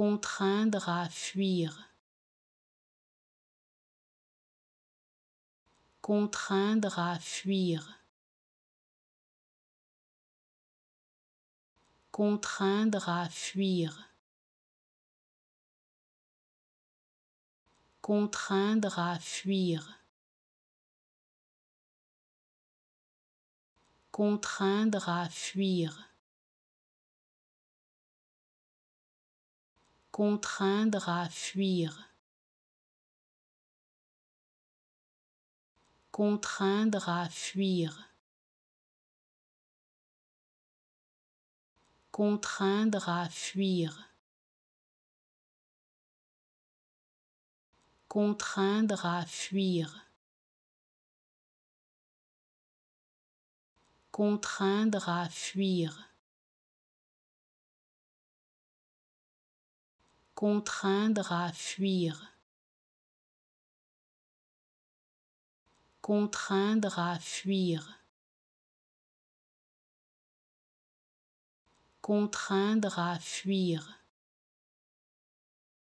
contraindre à fuir. Contraindre à fuir. Contraindre à fuir. Contraindre à fuir. Contraindre à fuir. contraindre à fuir, contraindre à fuir, contraindre à fuir, contraindre à fuir. contraindre à fuir. contraindre à fuir, contraindre à fuir, contraindre à fuir.